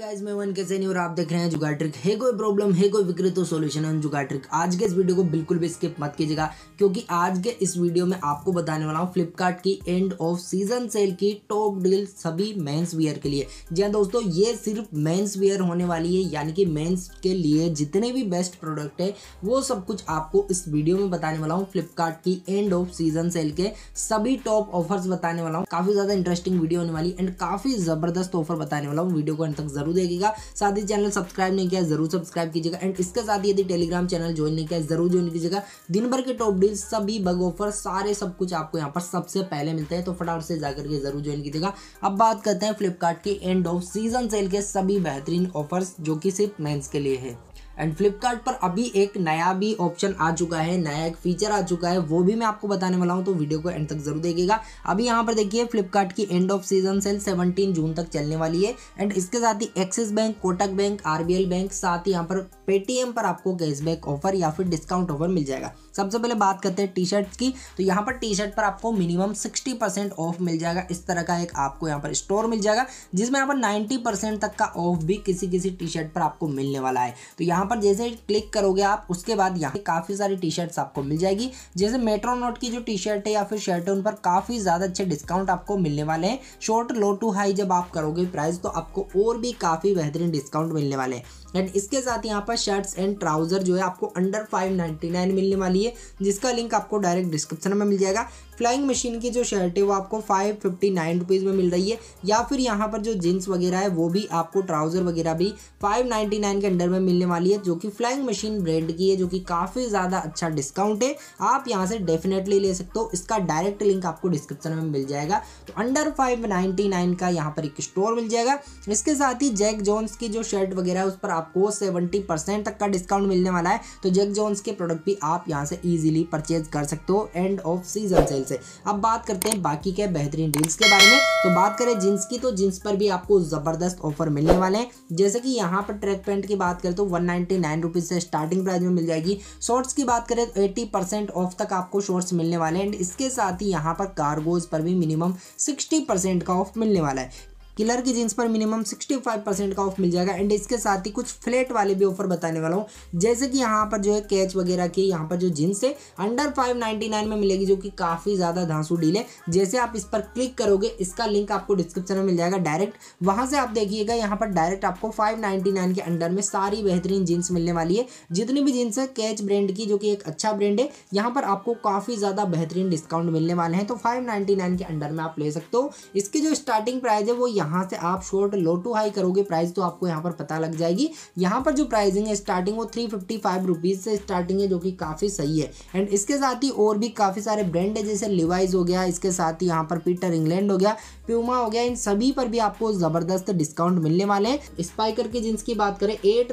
guys मैं one कैसे नहीं और आप देख रहे हैं जुगाड़ ट्रिक है कोई प्रॉब्लम है कोई विक्री तो सोल्यूशन है जुगाड़ ट्रिक आज के इस वीडियो को बिल्कुल भी स्किप मत कीजिएगा क्योंकि आज के इस वीडियो में आपको बताने वाला हूँ फ्लिपकार्ट की एंड ऑफ सीजन सेल की टॉप डील सभी मेंस वियर के लिए जी हाँ दोस्तों ये सिर्फ मेन्स वियर होने वाली है यानी कि मेन्स के लिए जितने भी बेस्ट प्रोडक्ट है वो सब कुछ आपको इस वीडियो में बताने वाला हूँ फ्लिपकार्ट की एंड ऑफ सीजन सेल के सभी टॉप ऑफर्स बताने वाला हूँ काफी ज्यादा इंटरेस्टिंग वीडियो होने वाली एंड काफी जबरदस्त ऑफर बताने वाला हूँ वीडियो को अंत तक जरूर देखिएगा साथ ही चैनल सब्सक्राइब नहीं किया जरूर सब्सक्राइब कीजिएगा एंड इसके साथ यदि टेलीग्राम चैनल ज्वाइन नहीं किया जरूर ज्वाइन कीजिएगा दिन भर के टॉप डील सभी बग ऑफर सारे सब कुछ आपको यहाँ पर सबसे पहले मिलते हैं तो फटाफट से जाकर के जरूर ज्वाइन कीजिएगा अब बात करते हैं फ्लिपकार्ट के एंड ऑफ सीजन सेल के सभी बेहतरीन ऑफर्स जो कि सिर्फ मेंस के लिए है एंड फ्लिपकार्ट पर अभी एक नया भी ऑप्शन आ चुका है नया एक फीचर आ चुका है वो भी मैं आपको बताने वाला हूँ तो वीडियो को एंड तक जरूर देखिएगा अभी यहाँ पर देखिए फ्लिपकार्ट की एंड ऑफ सीजन सेल 17 जून तक चलने वाली है एंड इसके साथ ही Axis bank Kotak bank RBL bank साथ ही यहाँ पर पेटीएम पर आपको कैशबैक ऑफर या फिर डिस्काउंट ऑफर मिल जाएगा सबसे पहले बात करते हैं टी शर्ट की तो यहाँ पर टी शर्ट पर आपको मिनिमम 60 परसेंट ऑफ मिल जाएगा इस तरह का एक आपको यहाँ पर स्टोर मिल जाएगा जिसमें यहाँ पर 90 परसेंट तक का ऑफ भी किसी किसी टी शर्ट पर आपको मिलने वाला है तो यहाँ पर जैसे क्लिक करोगे आप उसके बाद यहाँ काफ़ी सारी टी शर्ट्स आपको मिल जाएगी जैसे मेट्रोनोट की जो टी शर्ट है या फिर शर्ट है उन पर काफ़ी ज़्यादा अच्छे डिस्काउंट आपको मिलने वाले हैं शॉर्ट लो टू हाई जब आप करोगे प्राइस तो आपको और भी काफ़ी बेहतरीन डिस्काउंट मिलने वाले हैं एंड इसके साथ यहाँ पर पास शर्ट्स एंड ट्राउजर जो है आपको अंडर 599 मिलने वाली है जिसका लिंक आपको डायरेक्ट डिस्क्रिप्शन में मिल जाएगा फ्लाइंग मशीन की जो शर्ट है वो आपको फाइव फिफ्टी नाइन रुपीज़ में मिल रही है या फिर यहाँ पर जो जीन्स वगैरह है वो भी आपको ट्राउज़र वगैरह भी फाइव नाइन्टी नाइन के अंडर में मिलने वाली है जो कि फ्लाइंग मशीन ब्रांड की है जो कि काफ़ी ज़्यादा अच्छा डिस्काउंट है आप यहाँ से डेफिनेटली ले सकते हो इसका डायरेक्ट लिंक आपको डिस्क्रिप्शन में मिल जाएगा तो अंडर फाइव नाइन्टी नाइन का यहाँ पर एक स्टोर मिल जाएगा इसके साथ ही जैक जोन्स की जो शर्ट वगैरह है उस पर आपको सेवेंटी परसेंट तक का डिस्काउंट मिलने वाला है तो जेक जोन्स के प्रोडक्ट भी आप यहाँ से ईजिली परचेज कर सकते हो एंड ऑफ सीजन सेल से अब बात करते हैं बाकी के बेहतरीन डील्स के बारे में तो बात करें जींस की तो जींस पर भी आपको ज़बरदस्त ऑफर मिलने वाले हैं जैसे कि यहाँ पर ट्रैक पेंट की बात करें तो वन नाइन्टी से स्टार्टिंग प्राइस में मिल जाएगी शॉर्ट्स की बात करें तो एट्टी ऑफ तक आपको शॉर्ट्स मिलने वाले हैं एंड इसके साथ ही यहाँ पर कार्गोज पर भी मिनिमम सिक्सटी का ऑफ मिलने वाला है किलर की जीन्स पर मिनिमम 65 परसेंट का ऑफ मिल जाएगा एंड इसके साथ ही कुछ फ्लेट वाले भी ऑफर बताने वाला हूँ जैसे कि यहाँ पर जो है कैच वगैरह की यहाँ पर जो जीन्स है अंडर 599 में मिलेगी जो कि काफ़ी ज़्यादा धांसू डील है जैसे आप इस पर क्लिक करोगे इसका लिंक आपको डिस्क्रिप्शन में मिल जाएगा डायरेक्ट वहाँ से आप देखिएगा यहाँ पर डायरेक्ट आपको फाइव के अंडर में सारी बेहतरीन जीन्स मिलने वाली है जितनी भी जीन्स है कैच ब्रांड की जो कि एक अच्छा ब्रांड है यहाँ पर आपको काफ़ी ज़्यादा बेहतरीन डिस्काउंट मिलने वाले हैं तो फाइव के अंडर में आप ले सकते हो इसकी जो स्टार्टिंग प्राइस है वो यहाँ यहाँ से आप शॉर्ट लो टू हाई करोगे प्राइस तो आपको यहाँ पर पता लग जाएगी यहाँ पर जो प्राइसिंग है स्टार्टिंग वो थ्री फिफ्टी फाइव रुपीज़ से स्टार्टिंग है जो कि काफ़ी सही है एंड इसके साथ ही और भी काफ़ी सारे ब्रांड है जैसे लिवाइज हो गया इसके साथ ही यहाँ पर पीटर इंग्लैंड हो गया प्यूमा हो गया इन सभी पर भी आपको ज़बरदस्त डिस्काउंट मिलने वाले हैं स्पाइकर की जींस की बात करें एट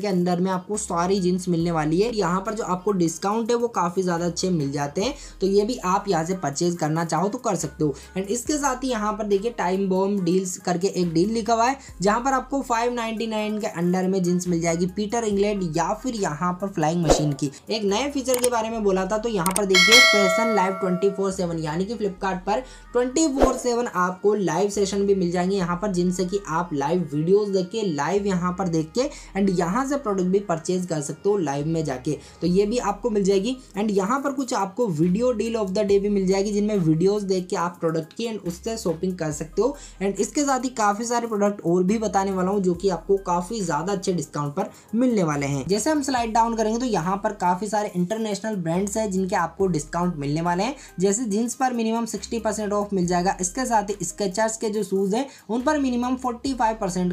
के अंदर में आपको सारी जींस मिलने वाली है यहाँ पर जो आपको डिस्काउंट है वो काफ़ी ज़्यादा अच्छे मिल जाते हैं तो ये भी आप यहाँ से परचेज करना चाहो तो कर सकते हो एंड इसके साथ ही यहाँ पर देखिए टाइम बॉम्ब डी डील्स करके एक डील लिखा हुआ है जहां पर आपको 599 के अंडर में जींस मिल जाएगी पीटर इंग्लैंड या फिर यहां पर फ्लाइंग मशीन की एक नए फीचर के बारे में बोला था तो यहां पर देखिए फैशन लाइव 24/7 यानी कि फ्लिपकार्ट पर 24/7 आपको लाइव सेशन भी मिल जाएंगे यहाँ पर जिनसे कि आप लाइव वीडियोस देख के लाइव यहाँ पर देख के एंड यहाँ से प्रोडक्ट भी परचेज कर सकते हो लाइव में जाके तो ये भी आपको मिल जाएगी एंड यहाँ पर कुछ आपको video deal of the day भी मिल जाएगी जिनमें वीडियोस देख के आप प्रोडक्ट की एंड उससे शॉपिंग कर सकते हो एंड इस इसके साथ ही काफ़ी सारे प्रोडक्ट और भी बताने वाला हूँ जो कि आपको काफ़ी ज़्यादा अच्छे डिस्काउंट पर मिलने वाले हैं जैसे हम स्लाइड डाउन करेंगे तो यहाँ पर काफ़ी सारे इंटरनेशनल ब्रांड्स हैं जिनके आपको डिस्काउंट मिलने वाले हैं जैसे जींस पर मिनिमम सिक्सटी ऑफ मिल जाएगा इसके साथ ही स्केचर्स के जो शूज़ है उन पर मिनिमम फोर्टी का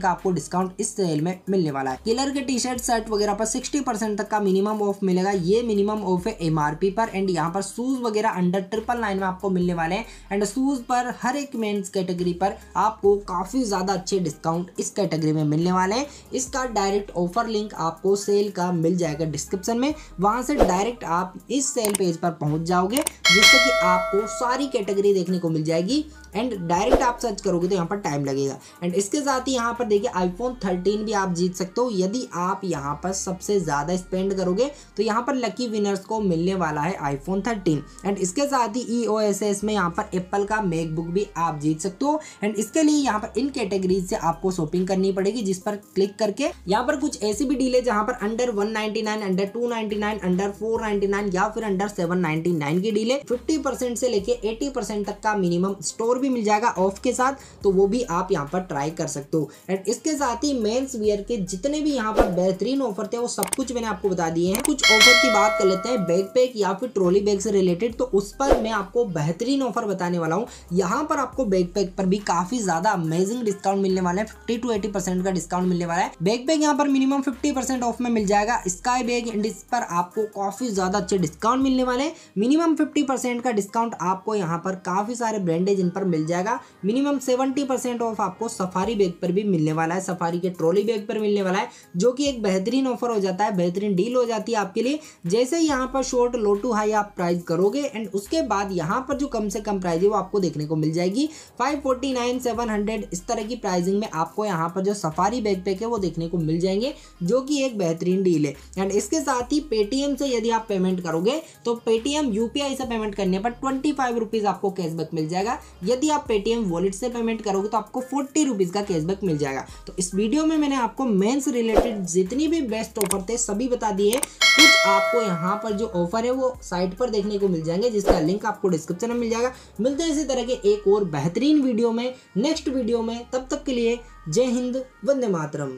आपको डिस्काउंट इस सेल में मिलने वाला है किलर के टी शर्ट शर्ट वगैरह पर सिक्सटी तक का मिनिमम ऑफ मिलेगा ये मिनिमम ऑफ है एम पर एंड यहाँ पर शूज़ वगैरह अंडर ट्रिपल नाइन में आपको मिलने वाले हैं एंड शूज़ पर हर एक मेन्स कैटेगरी पर आपको आपको काफ़ी ज़्यादा अच्छे डिस्काउंट इस कैटेगरी में मिलने वाले हैं इसका डायरेक्ट ऑफर लिंक आपको सेल का मिल जाएगा डिस्क्रिप्शन में वहाँ से डायरेक्ट आप इस सेल पेज पर पहुँच जाओगे जिससे कि आपको सारी कैटेगरी देखने को मिल जाएगी एंड डायरेक्ट आप सर्च करोगे तो यहाँ पर टाइम लगेगा एंड इसके साथ ही यहाँ पर देखिए आईफोन 13 भी आप जीत सकते हो यदि आप यहाँ पर सबसे ज़्यादा स्पेंड करोगे तो यहाँ पर लकी विनर्स को मिलने वाला है आईफोन 13 एंड इसके साथ ही ई e में यहाँ पर एप्पल का मेकबुक भी आप जीत सकते हो एंड इसके लिए यहाँ पर इन कैटेगरीज से आपको शॉपिंग करनी पड़ेगी जिस पर क्लिक करके यहाँ पर कुछ ऐसी भी डील है जहाँ पर under one under two under four या फिर अंडर सेवन की डील फिफ्टी परसेंट से लेके एटी परसेंट तक का मिनिमम स्टोर भी मिल जाएगा ऑफ के साथ तो वो भी आप यहाँ पर ट्राई कर सकते हो एंड इसके साथ ही मेन्स वियर के जितने भी यहाँ पर बेहतरीन ऑफर थे वो सब कुछ मैंने आपको बता दिए हैं कुछ ऑफर की बात कर लेते हैं बैग पैक या फिर ट्रॉली बैग से रिलेटेड तो उस पर मैं आपको बेहतरीन ऑफर बताने वाला हूँ यहाँ पर आपको बैग पैक पर भी काफी ज्यादा अमेजिंग डिस्काउंट मिलने वाला है फिफ्टी टू एटी परसेंट का डिस्काउंट मिलने वाला है बैग पैक यहाँ पर मिनिमम फिफ्टी परसेंट ऑफ में मिल जाएगा स्काई बैग एंड पर आपको काफी ज्यादा अच्छे डिस्काउंट मिलने वाले मिनिमम फिफ्टी परसेंट का डिस्काउंट आपको यहाँ पर काफ़ी सारे ब्रांडेज इन पर मिल जाएगा मिनिमम सेवेंटी परसेंट ऑफ आपको सफारी बैग पर भी मिलने वाला है सफारी के ट्रॉली बैग पर मिलने वाला है जो कि एक बेहतरीन ऑफर हो जाता है बेहतरीन डील हो जाती है आपके लिए जैसे यहाँ पर शॉर्ट लो टू हाई आप प्राइस करोगे एंड उसके बाद यहाँ पर जो कम से कम प्राइज है वो आपको देखने को मिल जाएगी फाइव फोर्टी इस तरह की प्राइजिंग में आपको यहाँ पर जो सफारी बैग पैक है वो देखने को मिल जाएंगे जो कि एक बेहतरीन डील है एंड इसके साथ ही पेटीएम से यदि आप पेमेंट करोगे तो पेटीएम यूपीआई से पेमेंट करने पर ट्वेंटी फाइव रुपीज़ आपको कैशबैक मिल जाएगा यदि आप पेटीएम वॉलेट से पेमेंट करोगे तो आपको फोर्टी रुपीज़ का कैशबैक मिल जाएगा तो इस वीडियो में मैंने आपको मेन रिलेटेड जितनी भी बेस्ट ऑफर थे सभी बता दिए कुछ आपको यहाँ पर जो ऑफर है वो साइट पर देखने को मिल जाएंगे जिसका लिंक आपको डिस्क्रिप्शन में मिल जाएगा मिलते हैं इसी तरह के एक और बेहतरीन वीडियो में नेक्स्ट वीडियो में तब तक के लिए जय हिंद वंदे मातरम